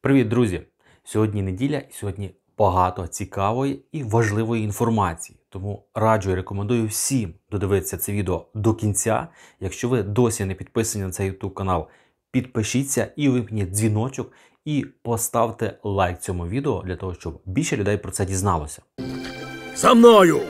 Привіт, друзі! Сьогодні неділя і сьогодні багато цікавої і важливої інформації. Тому раджу і рекомендую всім додивитися це відео до кінця. Якщо ви досі не підписані на цей YouTube канал, підпишіться і вимкніть дзвіночок, і поставте лайк цьому відео для того, щоб більше людей про це дізналося. За мною!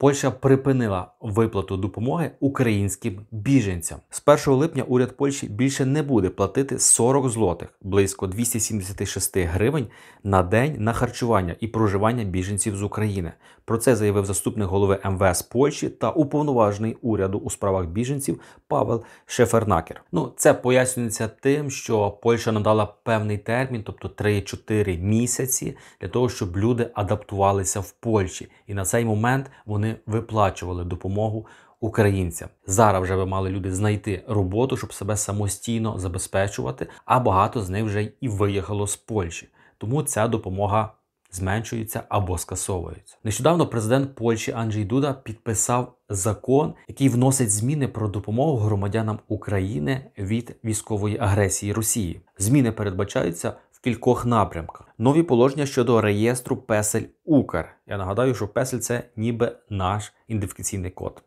Польща припинила виплату допомоги українським біженцям. З 1 липня уряд Польщі більше не буде платити 40 злотих, близько 276 гривень на день на харчування і проживання біженців з України. Про це заявив заступник голови МВС Польщі та уповноважений уряду у справах біженців Павел Шефернакер. Ну це пояснюється тим, що Польща надала певний термін, тобто 3-4 місяці, для того, щоб люди адаптувалися в Польщі, і на цей момент вони не виплачували допомогу українцям. Зараз вже ви мали люди знайти роботу, щоб себе самостійно забезпечувати, а багато з них вже і виїхало з Польщі. Тому ця допомога. зменшується або скасовується. Нещодавно президент Польщі Анджей Дуда підписав закон, який вносить зміни про допомогу громадянам України від військової агресії Росії. Зміни передбачаються в кількох напрямках. Нові положення щодо реєстру Песель Укр. Я нагадаю, що Песель це ніби наш ідентифікаційний код.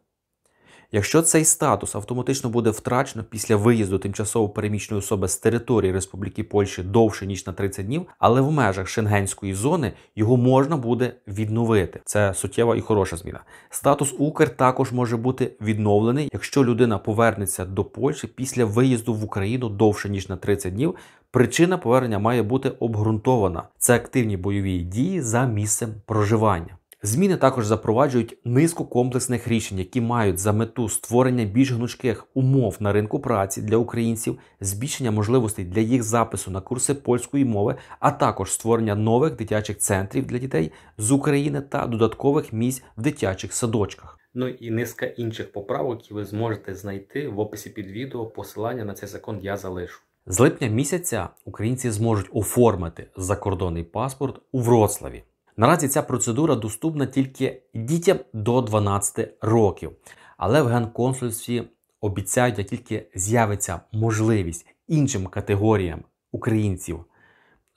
Якщо цей статус автоматично буде втрачено після виїзду тимчасово переміщеної особи з території Республіки Польщі довше ніж на 30 днів, але в межах шенгенської зони його можна буде відновити. Це суттєва і хороша зміна. Статус Укр також може бути відновлений, якщо людина повернеться до Польщі після виїзду в Україну довше ніж на 30 днів. Причина повернення має бути обґрунтована. Це активні бойові дії за місцем проживання. Зміни також запроваджують низку комплексних рішень, які мають за мету створення більш гнучких умов на ринку праці для українців, збільшення можливостей для їх запису на курси польської мови, а також створення нових дитячих центрів для дітей з України та додаткових місць в дитячих садочках. Ну і низка інших поправок, які ви зможете знайти в описі під відео. Посилання на цей закон я залишу. З липня місяця українці зможуть оформити закордонний паспорт у Вроцлаві. Наразі ця процедура доступна тільки дітям до 12 років. Але в генконсульстві обіцяють, як тільки з'явиться можливість іншим категоріям українців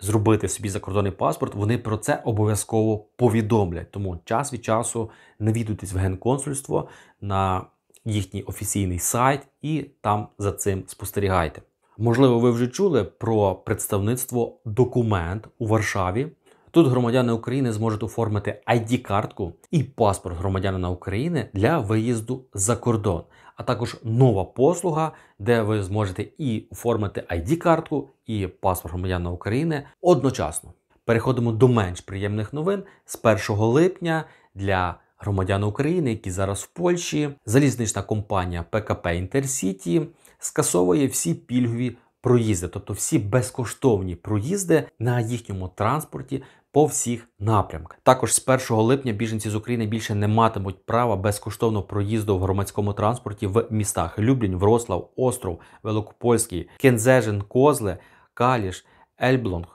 зробити собі закордонний паспорт, вони про це обов'язково повідомлять. Тому час від часу навідуйтесь в генконсульство на їхній офіційний сайт і там за цим спостерігайте. Можливо, ви вже чули про представництво документ у Варшаві. Тут громадяни України зможуть оформити id картку і паспорт громадянина України для виїзду за кордон, а також нова послуга, де ви зможете і оформити id картку і паспорт громадянина України одночасно. Переходимо до менш приємних новин з 1 липня для громадян України, які зараз в Польщі, залізнична компанія ПКП Інтерсіті скасовує всі пільгові проїзди, тобто всі безкоштовні проїзди на їхньому транспорті по всіх напрямках. Також з 1 липня біженці з України більше не матимуть права безкоштовно проїзду в громадському транспорті в містах: Люблінь, Врослав, Остров, Великопольський, Кензежин, Козле, Каліш, Ельблонг,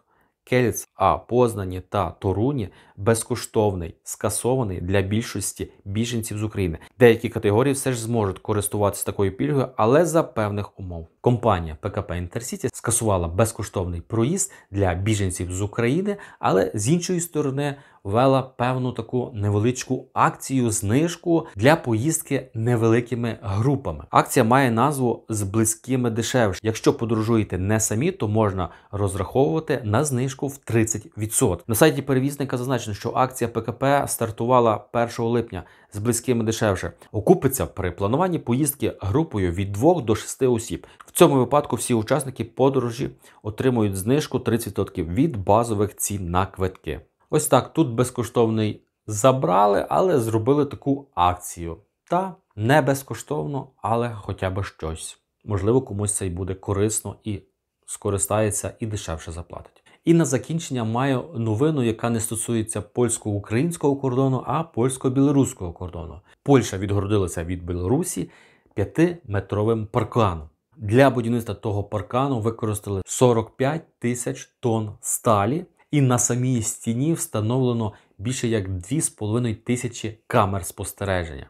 Кельц, а Познані та Торуні безкоштовний, скасований для більшості біженців з України. Деякі категорії все ж зможуть користуватися такою пільгою, але за певних умов. Компанія ПКП Інтерсіті скасувала безкоштовний проїзд для біженців з України, але з іншої сторони ввела певну таку невеличку акцію, знижку для поїздки невеликими групами. Акція має назву з близькими дешевше. Якщо подорожуєте не самі, то можна розраховувати на знижку в 30%. На сайті перевізника зазначено, що акція ПКП стартувала 1 липня з близькими дешевше. Окупиться при плануванні поїздки групою від 2 до 6 осіб. В цьому випадку всі учасники подорожі отримують знижку 30% від базових цін на квитки. Ось так тут безкоштовний забрали, але зробили таку акцію. Та не безкоштовно, але хоча б щось. Можливо, комусь це й буде корисно і скористається, і дешевше заплатить. І на закінчення маю новину, яка не стосується польсько-українського кордону, а польсько-білоруського кордону. Польща відгородилася від Білорусі п'ятиметровим парканом. Для будівництва того паркану використали 45 тисяч тонн сталі і на самій стіні встановлено більше як 2,5 тисячі камер спостереження,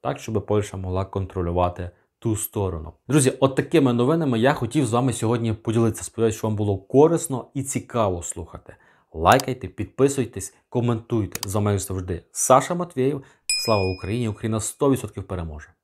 так, щоб Польща могла контролювати ту сторону. Друзі, от такими новинами я хотів з вами сьогодні поділитися. Сподіваюсь, що вам було корисно і цікаво слухати. Лайкайте, підписуйтесь, коментуйте. З вами завжди Саша Матвєєв. Слава Україні! Україна 100% переможе!